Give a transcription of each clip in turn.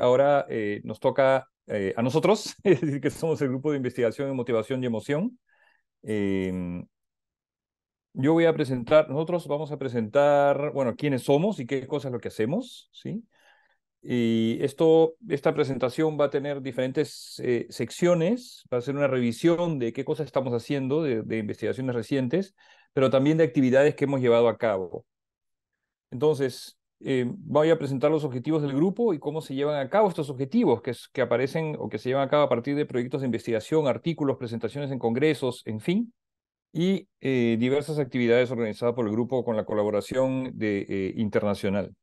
Ahora eh, nos toca eh, a nosotros, es decir, que somos el grupo de investigación en motivación y emoción. Em, yo voy a presentar, nosotros vamos a presentar, bueno, quiénes somos y qué cosas es lo que hacemos, ¿sí? Y esto, esta presentación va a tener diferentes eh, secciones, va a ser una revisión de qué cosas estamos haciendo, de, investigaciones recientes, pero también de actividades que hemos llevado a cabo. Entonces, eh, voy a presentar los objetivos del grupo y cómo se llevan a cabo estos objetivos que, aparecen o que se llevan a cabo a partir de proyectos de investigación, artículos, presentaciones en congresos, en fin, y eh, diversas actividades organizadas por el grupo con la colaboración de, internacional.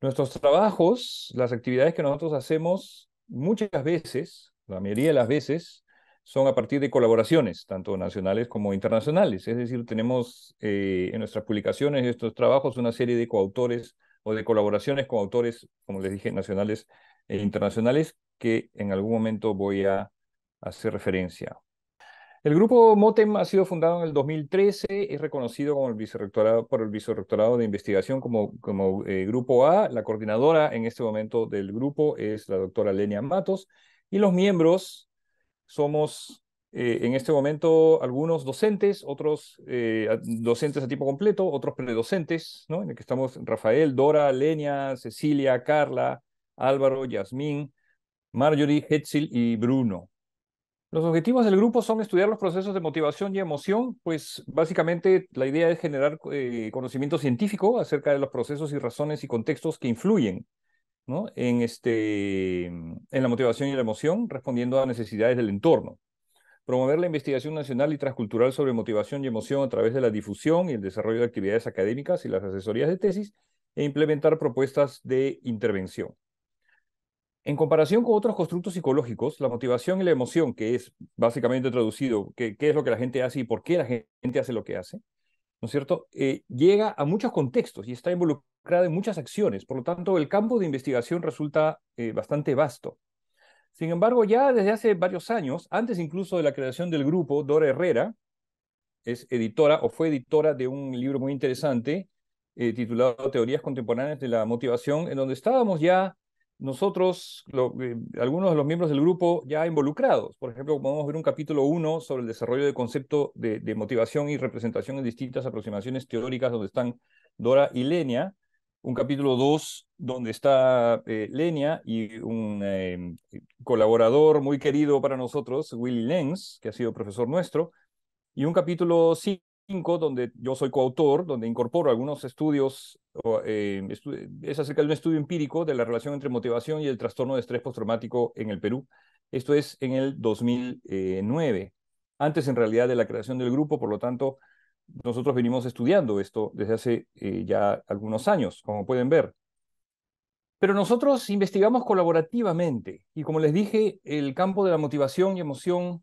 Nuestros trabajos, las actividades que nosotros hacemos, muchas veces, la mayoría de las veces, son a partir de colaboraciones, tanto nacionales como internacionales. Es decir, tenemos eh, en nuestras publicaciones y nuestros trabajos una serie de coautores o de colaboraciones con autores, como les dije, nacionales e internacionales, que en algún momento voy a hacer referencia. El grupo MOTEM ha sido fundado en el 2013, es reconocido como el vicerrectorado, por el Vicerrectorado de Investigación como, como eh, Grupo A. La coordinadora en este momento del grupo es la doctora Lenia Matos y los miembros somos eh, en este momento algunos docentes, otros eh, docentes a tiempo completo, otros predocentes, ¿no? en el que estamos Rafael, Dora, Lenia, Cecilia, Carla, Álvaro, Yasmín, Marjorie, Hetzel y Bruno. Los objetivos del grupo son estudiar los procesos de motivación y emoción, pues básicamente la idea es generar eh, conocimiento científico acerca de los procesos y razones y contextos que influyen este, en la motivación y la emoción, respondiendo a necesidades del entorno. Promover la investigación nacional y transcultural sobre motivación y emoción a través de la difusión y el desarrollo de actividades académicas y las asesorías de tesis, e implementar propuestas de intervención. En comparación con otros constructos psicológicos, la motivación y la emoción, que es básicamente traducido, qué es lo que la gente hace y por qué la gente hace lo que hace, ¿no es cierto? Eh, llega a muchos contextos y está involucrada en muchas acciones. Por lo tanto, el campo de investigación resulta eh, bastante vasto. Sin embargo, ya desde hace varios años, antes incluso de la creación del grupo, Dora Herrera es editora o fue editora de un libro muy interesante eh, titulado Teorías Contemporáneas de la Motivación, en donde estábamos ya nosotros, eh, algunos de los miembros del grupo ya involucrados, por ejemplo, podemos ver un capítulo 1 sobre el desarrollo de concepto de, motivación y representación en distintas aproximaciones teóricas donde están Dora y Lenia, un capítulo 2 donde está eh, Lenia y un em, colaborador muy querido para nosotros, Willy Lenz, que ha sido profesor nuestro, y un capítulo 5 donde yo soy coautor, donde incorporo algunos estudios eh, es acerca de un estudio empírico de la relación entre motivación y el trastorno de estrés postraumático en el Perú. Esto es en el 2009, eh, antes en realidad de la creación del grupo, por lo tanto, nosotros venimos estudiando esto desde hace eh, ya algunos años, como pueden ver. Pero nosotros investigamos colaborativamente y como les dije, el campo de la motivación y emoción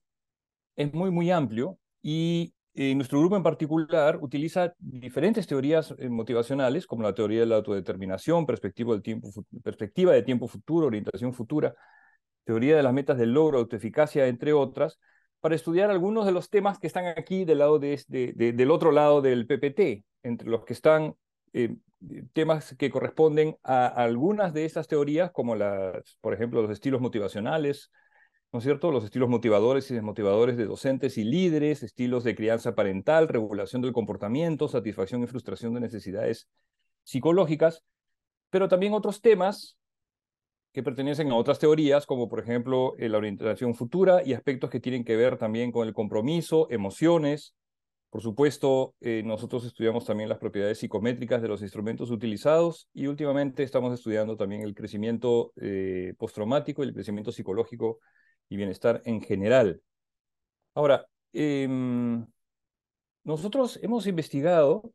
es muy, muy amplio y eh, nuestro grupo en particular utiliza diferentes teorías eh, motivacionales, como la teoría de la autodeterminación, perspectiva, del perspectiva de tiempo futuro, orientación futura, teoría de las metas del logro, autoeficacia, entre otras, para estudiar algunos de los temas que están aquí del, lado este, del otro lado del PPT, entre los que están eh, temas que corresponden a, algunas de estas teorías, como las, por ejemplo, los estilos motivacionales, ¿no es cierto? Los estilos motivadores y desmotivadores de docentes y líderes, estilos de crianza parental, regulación del comportamiento, satisfacción y frustración de necesidades psicológicas, pero también otros temas que pertenecen a otras teorías, como por ejemplo eh, la orientación futura y aspectos que tienen que ver también con el compromiso, emociones. Por supuesto, eh, nosotros estudiamos también las propiedades psicométricas de los instrumentos utilizados y últimamente estamos estudiando también el crecimiento eh, postraumático y el crecimiento psicológico y bienestar en general. Ahora, em, nosotros hemos investigado,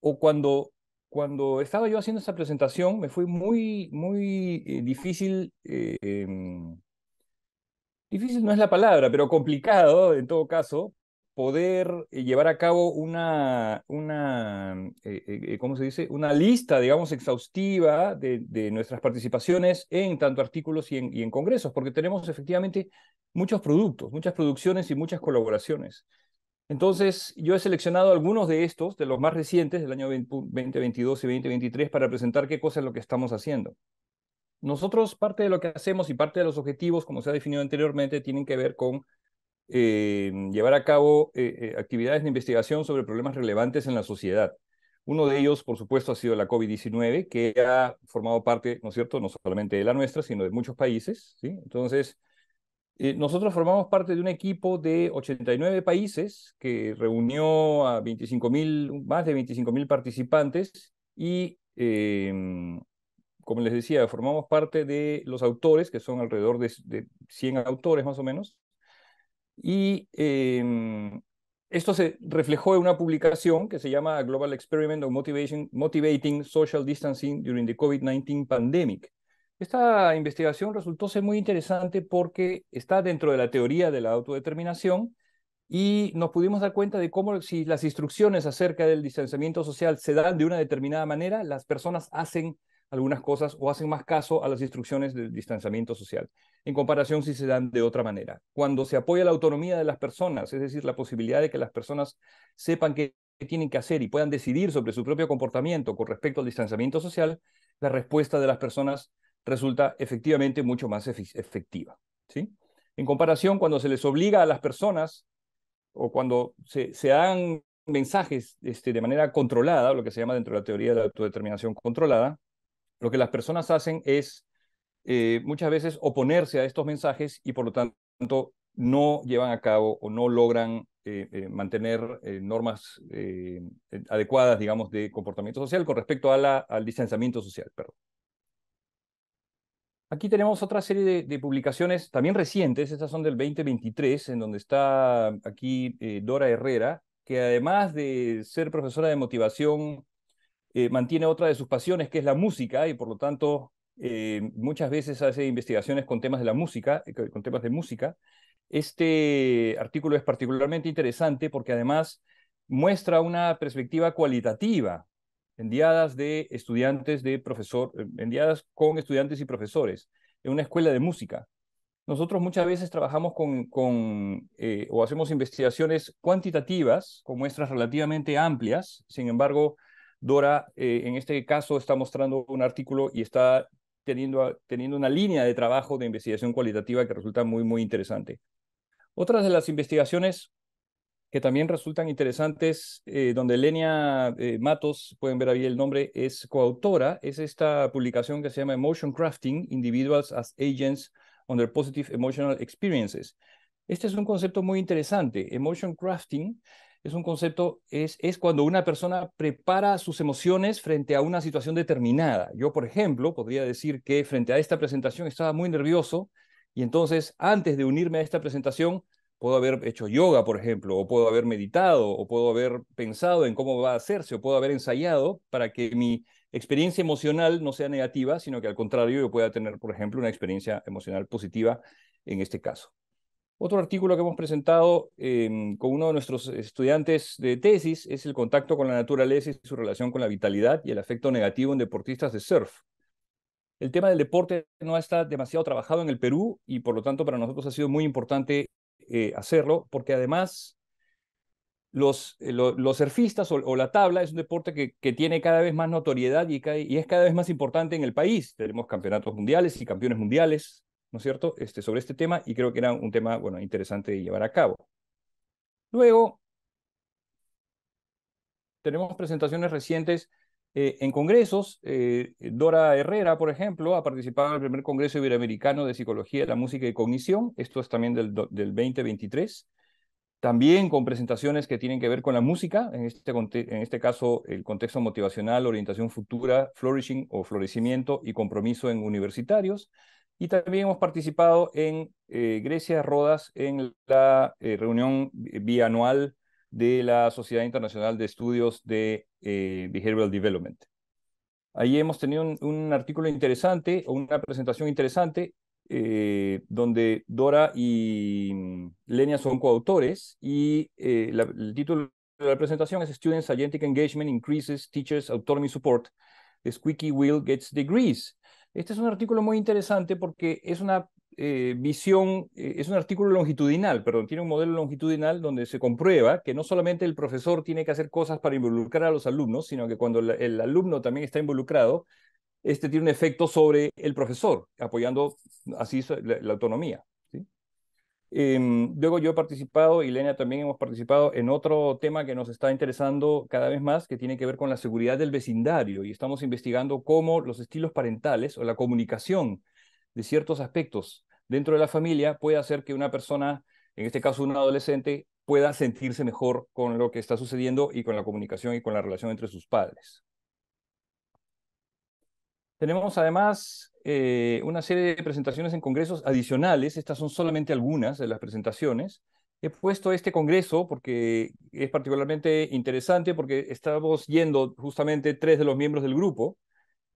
o cuando, cuando estaba yo haciendo esta presentación, me fue muy, muy eh, difícil, eh, em, difícil no es la palabra, pero complicado en todo caso, poder eh, llevar a cabo una, una eh, eh, ¿cómo se dice? Una lista, digamos, exhaustiva de, nuestras participaciones en tanto artículos y en, y en, congresos, porque tenemos efectivamente muchos productos, muchas producciones y muchas colaboraciones. Entonces, yo he seleccionado algunos de estos, de los más recientes, del año 2022 y 2023, para presentar qué cosa es lo que estamos haciendo. Nosotros parte de lo que hacemos y parte de los objetivos, como se ha definido anteriormente, tienen que ver con llevar a cabo eh, eh, actividades de investigación sobre problemas relevantes en la sociedad. Uno de ellos, por supuesto, ha sido la COVID-19, que ha formado parte, ¿no es cierto?, no solamente de la nuestra, sino de muchos países, ¿sí? Entonces, eh, nosotros formamos parte de un equipo de 89 países que reunió a 25.000 más de 25.000 mil participantes y, em, como les decía, formamos parte de los autores, que son alrededor de 100 autores más o menos, y em, esto se reflejó en una publicación que se llama Global Experiment of Motivation, Motivating Social Distancing During the COVID-19 Pandemic. Esta investigación resultó ser muy interesante porque está dentro de la teoría de la autodeterminación y nos pudimos dar cuenta de cómo si las instrucciones acerca del distanciamiento social se dan de una determinada manera, las personas hacen algunas cosas o hacen más caso a las instrucciones del distanciamiento social, en comparación si se dan de otra manera. Cuando se apoya la autonomía de las personas, es decir, la posibilidad de que las personas sepan qué tienen que hacer y puedan decidir sobre su propio comportamiento con respecto al distanciamiento social, la respuesta de las personas resulta efectivamente mucho más efectiva. ¿sí? En comparación, cuando se les obliga a las personas o cuando se, dan mensajes este, de manera controlada, lo que se llama dentro de la teoría de la autodeterminación controlada, lo que las personas hacen es eh, muchas veces oponerse a estos mensajes y por lo tanto no llevan a cabo o no logran eh, eh, mantener normas adecuadas, digamos, de comportamiento social con respecto a la, al distanciamiento social. Aquí tenemos otra serie de, de, publicaciones también recientes, estas son del 2023, en donde está aquí Dora Herrera, que además de ser profesora de motivación eh, mantiene otra de sus pasiones, que es la música, y por lo tanto eh, muchas veces hace investigaciones con temas de la música, eh, con temas de música. Este artículo es particularmente interesante porque además muestra una perspectiva cualitativa, enviadas de estudiantes de profesor, enviadas con estudiantes y profesores en una escuela de música. Nosotros muchas veces trabajamos con, o hacemos investigaciones cuantitativas con muestras relativamente amplias, sin embargo, Dora, eh, en este caso, está mostrando un artículo y está teniendo, teniendo una línea de trabajo de investigación cualitativa que resulta muy, muy interesante. Otras de las investigaciones que también resultan interesantes, eh, donde Lenia eh, Matos, pueden ver ahí el nombre, es coautora, es esta publicación que se llama Emotion Crafting, Individuals as Agents Under Positive Emotional Experiences. Este es un concepto muy interesante. Emotion Crafting es un concepto, es, es cuando una persona prepara sus emociones frente a una situación determinada. Yo, por ejemplo, podría decir que frente a esta presentación estaba muy nervioso y entonces antes de unirme a esta presentación puedo haber hecho yoga, por ejemplo, o puedo haber meditado, o puedo haber pensado en cómo va a hacerse, o puedo haber ensayado para que mi experiencia emocional no sea negativa, sino que al contrario yo pueda tener, por ejemplo, una experiencia emocional positiva en este caso. Otro artículo que hemos presentado em, con uno de nuestros estudiantes de tesis es el contacto con la naturaleza y su relación con la vitalidad y el efecto negativo en deportistas de surf. El tema del deporte no está demasiado trabajado en el Perú y por lo tanto para nosotros ha sido muy importante eh, hacerlo porque además los, eh, los surfistas o, la tabla es un deporte que, tiene cada vez más notoriedad y, y es cada vez más importante en el país. Tenemos campeonatos mundiales y campeones mundiales, ¿no es cierto?, este, sobre este tema y creo que era un tema, bueno, interesante de llevar a cabo. Luego, tenemos presentaciones recientes eh, en congresos. Eh, Dora Herrera, por ejemplo, ha participado en el primer Congreso Iberoamericano de Psicología de la Música y Cognición. Esto es también del, del 2023. También con presentaciones que tienen que ver con la música, en este, en este caso el contexto motivacional, orientación futura, flourishing o florecimiento y compromiso en universitarios. Y también hemos participado en eh, Grecia Rodas en la eh, reunión bianual de la Sociedad Internacional de Estudios de eh, Behavioral Development. Ahí hemos tenido un, artículo interesante, una presentación interesante, donde Dora y mm, Lenia son coautores y el título de la presentación es Students' Scientific Engagement Increases Teachers Autonomy Support. The Squeaky Wheel Gets Degrees este es un artículo muy interesante porque es una eh, visión, eh, es un artículo longitudinal, perdón, tiene un modelo longitudinal donde se comprueba que no solamente el profesor tiene que hacer cosas para involucrar a los alumnos, sino que cuando el, alumno también está involucrado, este tiene un efecto sobre el profesor, apoyando así la autonomía. Em, luego yo he participado, y Elena también hemos participado en otro tema que nos está interesando cada vez más, que tiene que ver con la seguridad del vecindario, y estamos investigando cómo los estilos parentales o la comunicación de ciertos aspectos dentro de la familia puede hacer que una persona, en este caso un adolescente, pueda sentirse mejor con lo que está sucediendo y con la comunicación y con la relación entre sus padres. Tenemos además eh, una serie de presentaciones en congresos adicionales, estas son solamente algunas de las presentaciones. He puesto este congreso porque es particularmente interesante porque estamos yendo justamente tres de los miembros del grupo,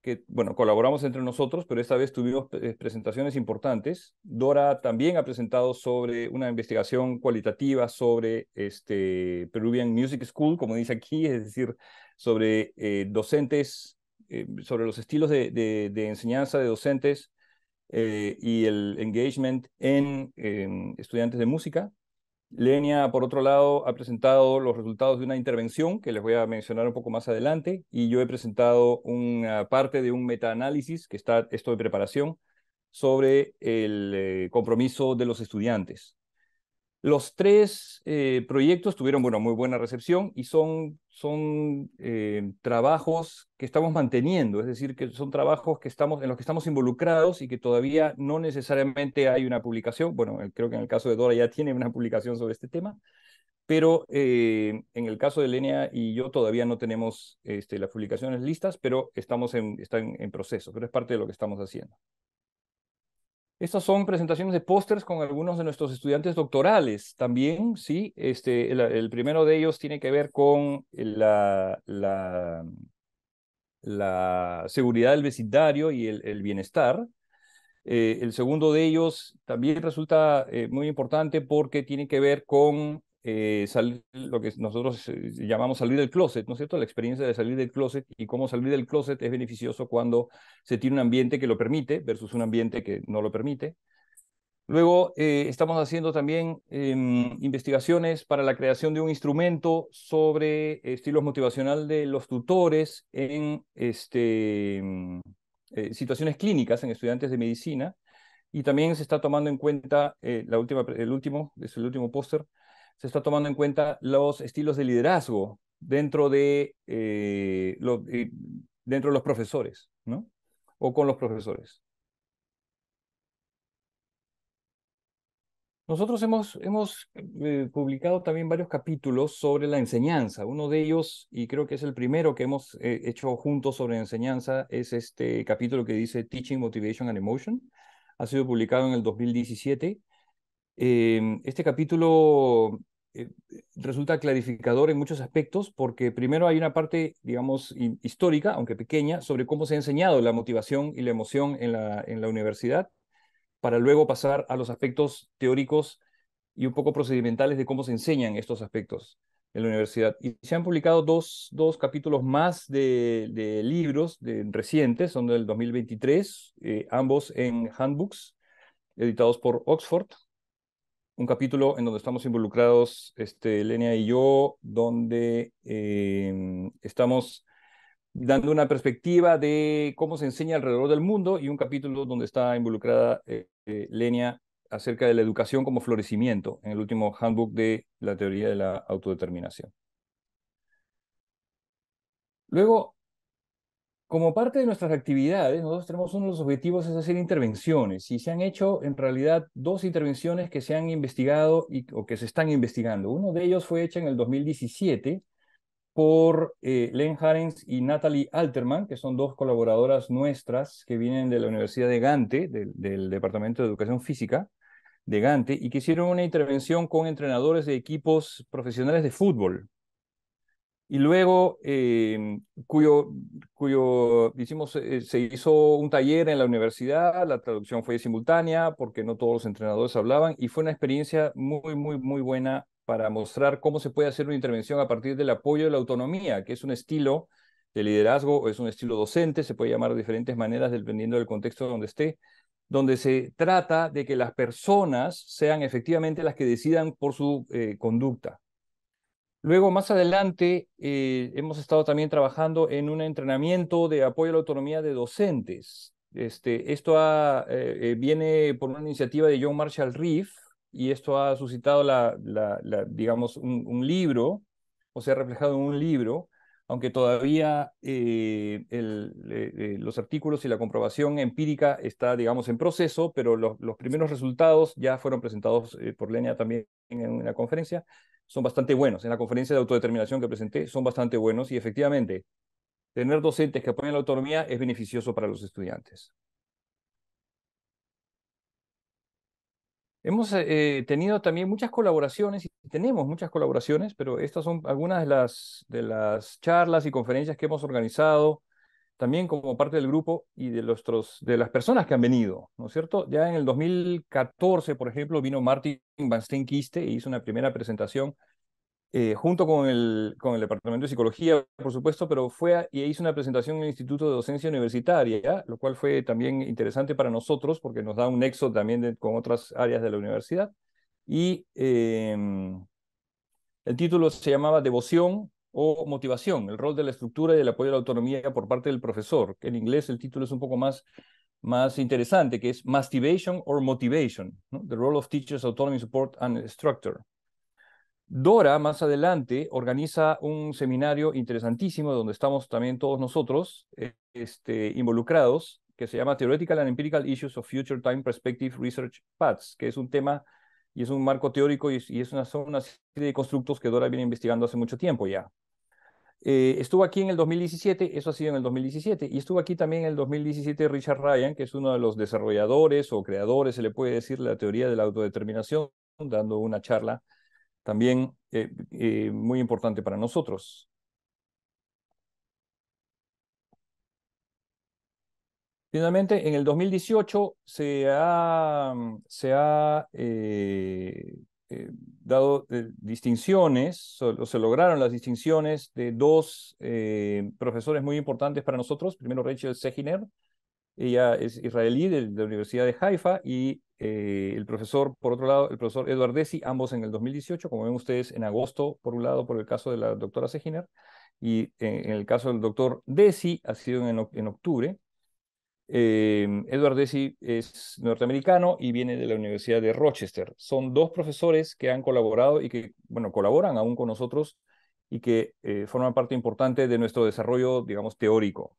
que, bueno, colaboramos entre nosotros, pero esta vez tuvimos eh, presentaciones importantes. Dora también ha presentado sobre una investigación cualitativa sobre este Peruvian Music School, como dice aquí, es decir, sobre eh, docentes eh, sobre los estilos de, enseñanza de docentes eh, y el engagement en, estudiantes de música. Lenia, por otro lado, ha presentado los resultados de una intervención que les voy a mencionar un poco más adelante y yo he presentado una parte de un metaanálisis que está esto de preparación sobre el eh, compromiso de los estudiantes. Los tres proyectos tuvieron bueno, muy buena recepción y son son eh, trabajos que estamos manteniendo, es decir, que son trabajos que estamos, en los que estamos involucrados y que todavía no necesariamente hay una publicación. Bueno, eh, creo que en el caso de Dora ya tiene una publicación sobre este tema, pero eh, en el caso de Lenia y yo todavía no tenemos este, las publicaciones listas, pero estamos en, están en proceso, pero es parte de lo que estamos haciendo. Estas son presentaciones de pósters con algunos de nuestros estudiantes doctorales también, ¿sí? Este, el, primero de ellos tiene que ver con la, la, seguridad del vecindario y el, bienestar. Eh, el segundo de ellos también resulta eh, muy importante porque tiene que ver con eh, salir, lo que nosotros eh, llamamos salir del closet, ¿no es cierto? La experiencia de salir del closet y cómo salir del closet es beneficioso cuando se tiene un ambiente que lo permite versus un ambiente que no lo permite. Luego eh, estamos haciendo también em, investigaciones para la creación de un instrumento sobre estilos motivacional de los tutores en este, em, situaciones clínicas en estudiantes de medicina. Y también se está tomando en cuenta la última, el último, es el último póster, se está tomando en cuenta los estilos de liderazgo dentro de, eh, eh, dentro de los profesores, ¿no? O con los profesores. Nosotros hemos, hemos eh, publicado también varios capítulos sobre la enseñanza. Uno de ellos, y creo que es el primero que hemos hecho juntos sobre enseñanza, es este capítulo que dice Teaching, Motivation and Emotion. Ha sido publicado en el 2017 Em, este capítulo eh, resulta clarificador en muchos aspectos porque primero hay una parte, digamos, histórica, aunque pequeña, sobre cómo se ha enseñado la motivación y la emoción en la, en la universidad, para luego pasar a los aspectos teóricos y un poco procedimentales de cómo se enseñan estos aspectos en la universidad. Y se han publicado dos, dos capítulos más de, libros de, recientes, son del 2023, eh, ambos en handbooks, editados por Oxford, un capítulo en donde estamos involucrados, este, Lenia y yo, donde em, estamos dando una perspectiva de cómo se enseña alrededor del mundo y un capítulo donde está involucrada eh, eh, Lenia acerca de la educación como florecimiento en el último handbook de la teoría de la autodeterminación. Luego, como parte de nuestras actividades, nosotros tenemos uno de los objetivos es hacer intervenciones y se han hecho en realidad dos intervenciones que se han investigado o que se están investigando. Uno de ellos fue hecha en el 2017 por eh, Len Harens y Natalie Alterman, que son dos colaboradoras nuestras que vienen de la Universidad de Gante, del Departamento de Educación Física de Gante, y que hicieron una intervención con entrenadores de equipos profesionales de fútbol y luego em, cuyo, cuyo hicimos, eh, se hizo un taller en la universidad, la traducción fue simultánea porque no todos los entrenadores hablaban y fue una experiencia muy, muy, muy buena para mostrar cómo se puede hacer una intervención a partir del apoyo de la autonomía, que es un estilo de liderazgo es un estilo docente, se puede llamar de diferentes maneras dependiendo del contexto donde esté, donde se trata de que las personas sean efectivamente las que decidan por su eh, conducta Luego, más adelante, eh, hemos estado también trabajando en un entrenamiento de apoyo a la autonomía de docentes. Este, esto eh, eh, viene por una iniciativa de John Marshall Reef y esto ha suscitado, la, la, digamos, un, un libro, o se ha reflejado en un libro aunque todavía eh, los artículos y la comprobación empírica está, digamos, en proceso, pero los, primeros resultados ya fueron presentados eh, por Lenia también en, en, la conferencia, son bastante buenos. En la conferencia de autodeterminación que presenté, son bastante buenos y efectivamente, tener docentes que apoyen la autonomía es beneficioso para los estudiantes. Hemos eh, tenido también muchas colaboraciones y tenemos muchas colaboraciones, pero estas son algunas de las, de las charlas y conferencias que hemos organizado también como parte del grupo y de, de las personas que han venido, ¿no es cierto? Ya en el 2014, por ejemplo, vino Martin Van Kiste e hizo una primera presentación eh, junto con el, con el Departamento de Psicología, por supuesto, pero fue y hizo una presentación en el Instituto de Docencia Universitaria, lo cual fue también interesante para nosotros porque nos da un nexo también con otras áreas de la universidad. Y em, el título se llamaba Devoción o Motivación, el rol de la estructura y el apoyo a la autonomía por parte del profesor. En inglés el título es un poco más, más interesante, que es Mastivation or Motivation, The Role of Teachers, Autonomy, Support and Structure. Dora, más adelante, organiza un seminario interesantísimo donde estamos también todos nosotros eh, este, involucrados, que se llama Theoretical and Empirical Issues of Future Time Perspective Research Paths, que es un tema y es un marco teórico y, es una, son una serie de constructos que Dora viene investigando hace mucho tiempo ya. Eh, estuvo aquí en el 2017, eso ha sido en el 2017, y estuvo aquí también en el 2017 Richard Ryan, que es uno de los desarrolladores o creadores, se le puede decir, la teoría de la autodeterminación, dando una charla también eh, eh, muy importante para nosotros. Finalmente, en el 2018 se ha, mm, se ha eh, dado distinciones, o, se lograron las distinciones de dos profesores muy importantes para nosotros. Primero, Rachel Seginer, ella es israelí de, de la Universidad de Haifa, y eh, el profesor, por otro lado, el profesor Edward Desi, ambos en el 2018, como ven ustedes, en agosto, por un lado, por el caso de la doctora Seginer, y eh, en, el caso del doctor Desi, ha sido en, octubre. Em, Edward Desi es norteamericano y viene de la Universidad de Rochester. Son dos profesores que han colaborado y que, bueno, colaboran aún con nosotros y que eh, forman parte importante de nuestro desarrollo, digamos, teórico.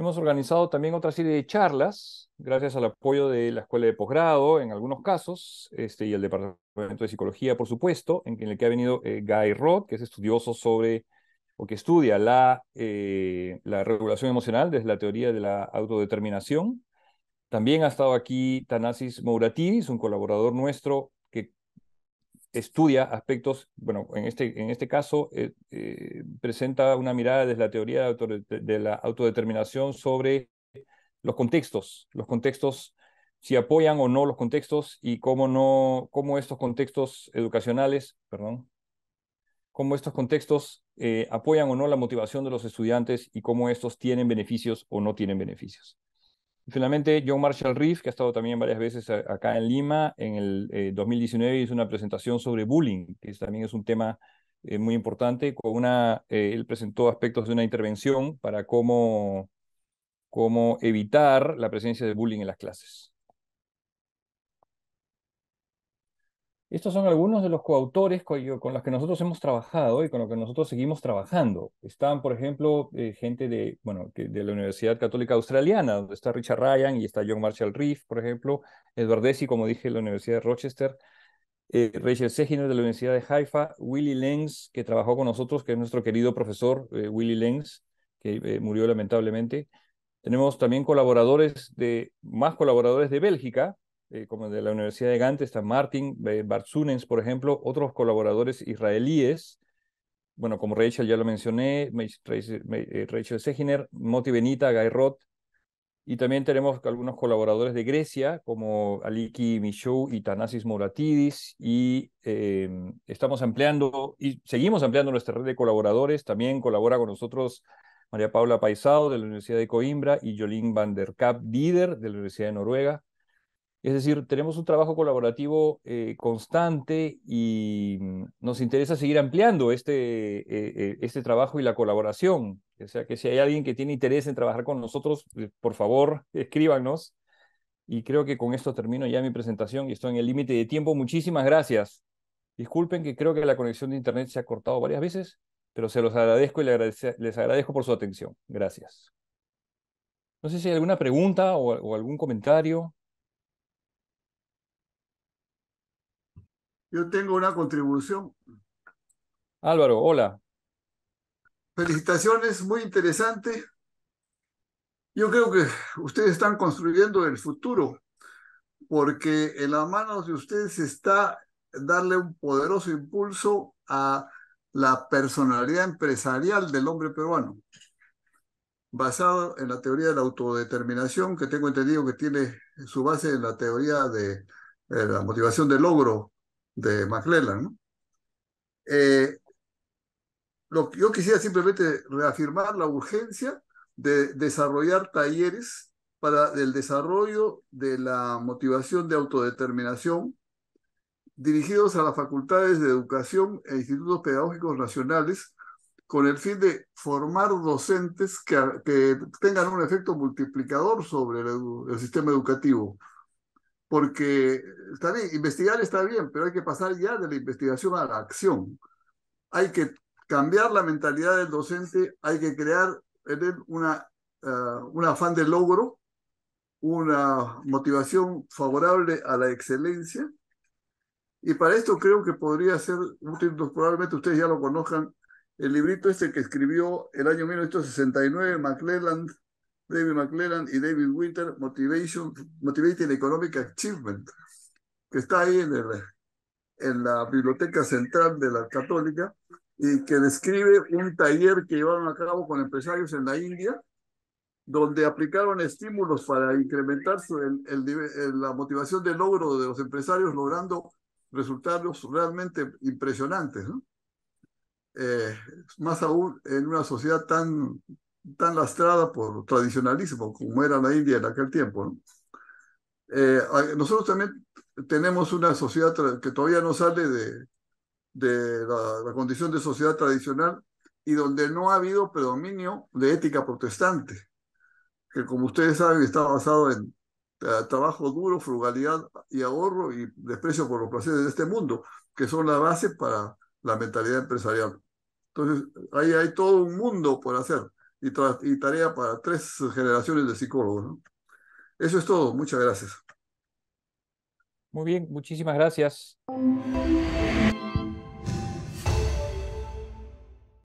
Hemos organizado también otra serie de charlas, gracias al apoyo de la Escuela de Posgrado, en algunos casos, este, y el Departamento de Psicología, por supuesto, en el que ha venido eh, Guy Roth, que es estudioso sobre o que estudia eh, la, regulación emocional desde la teoría de la autodeterminación. También ha estado aquí Tanasis Mouratidis, un colaborador nuestro estudia aspectos, bueno, en este, en este caso eh, eh, presenta una mirada desde la teoría de, la autodeterminación sobre los contextos, los contextos, si apoyan o no los contextos y cómo, no, cómo estos contextos educacionales, perdón, cómo estos contextos eh, apoyan o no la motivación de los estudiantes y cómo estos tienen beneficios o no tienen beneficios finalmente, John Marshall Reef, que ha estado también varias veces acá en Lima, en el 2019 eh, hizo una presentación sobre bullying, que también es un tema eh, muy importante. Con una, eh, él presentó aspectos de una intervención para cómo, cómo evitar la presencia de bullying en las clases. Estos son algunos de los coautores con, los que nosotros hemos trabajado y con los que nosotros seguimos trabajando. Están, por ejemplo, eh, gente de, bueno, de la Universidad Católica Australiana, donde está Richard Ryan y está John Marshall Reef, por ejemplo, Edward Desi, como dije, de la Universidad de Rochester, eh, Rachel Seginer de la Universidad de Haifa, Willy Lenz, que trabajó con nosotros, que es nuestro querido profesor eh, Willy Lenz, que murió lamentablemente. Tenemos también colaboradores de, más colaboradores de Bélgica, eh, como de la Universidad de Gante, está Martin eh, Barzunens, por ejemplo, otros colaboradores israelíes, bueno, como Rachel ya lo mencioné, eh, Rachel Seginer, Moti Benita, Roth, y también tenemos algunos colaboradores de Grecia, como Aliki Michou y Tanasis Moratidis, y em, estamos ampliando y seguimos ampliando nuestra red de colaboradores. También colabora con nosotros María Paula Paisao de la Universidad de Coimbra y Jolín van der Kapp Dieder de la Universidad de Noruega. Es decir, tenemos un trabajo colaborativo eh, constante y mm, nos interesa seguir ampliando este, eh, eh, este trabajo y la colaboración. O sea, que si hay alguien que tiene interés en trabajar con nosotros, por favor, escríbanos. Y creo que con esto termino ya mi presentación y estoy en el límite de tiempo. Muchísimas gracias. Disculpen que creo que la conexión de Internet se ha cortado varias veces, pero se los agradezco y les agradezco por su atención. Gracias. No sé si hay alguna pregunta o algún comentario. Yo tengo una contribución. Álvaro, hola. Felicitaciones, muy interesante. Yo creo que ustedes están construyendo el futuro, porque en las manos de ustedes está darle un poderoso impulso a la personalidad empresarial del hombre peruano, basado en la teoría de la autodeterminación, que tengo entendido que tiene su base en la teoría de, la motivación del logro de McClellan. Eh, yo quisiera simplemente reafirmar la urgencia de desarrollar talleres para el desarrollo de la motivación de autodeterminación dirigidos a las facultades de educación e institutos pedagógicos nacionales con el fin de formar docentes que, tengan un efecto multiplicador sobre el sistema educativo porque está bien, investigar está bien, pero hay que pasar ya de la investigación a la acción. Hay que cambiar la mentalidad del docente, hay que crear en él una, eh, un afán de logro, una motivación favorable a la excelencia. Y para esto creo que podría ser útil, pues, probablemente ustedes ya lo conozcan, el librito este que escribió el año 1969 McClelland David McLellan y David Winter, Motivation, Motivating Economic Achievement, que está ahí en, el, en la Biblioteca Central de la Católica y que describe un taller que llevaron a cabo con empresarios en la India, donde aplicaron estímulos para incrementar el, la motivación de logro de los empresarios, logrando resultados realmente impresionantes. ¿no? Eh, más aún en una sociedad tan tan lastrada por tradicionalismo como era la India en aquel tiempo. Eh, nosotros también tenemos una sociedad que todavía no sale de, de la, condición de sociedad tradicional y donde no ha habido predominio de ética protestante, que como ustedes saben está basado en eh, trabajo duro, frugalidad y ahorro y desprecio por los placeres de este mundo, que son la base para la mentalidad empresarial. Entonces, ahí hay todo un mundo por hacer y, tarea para tres generaciones de psicólogos. Eso es todo. Muchas gracias. Muy bien, muchísimas gracias.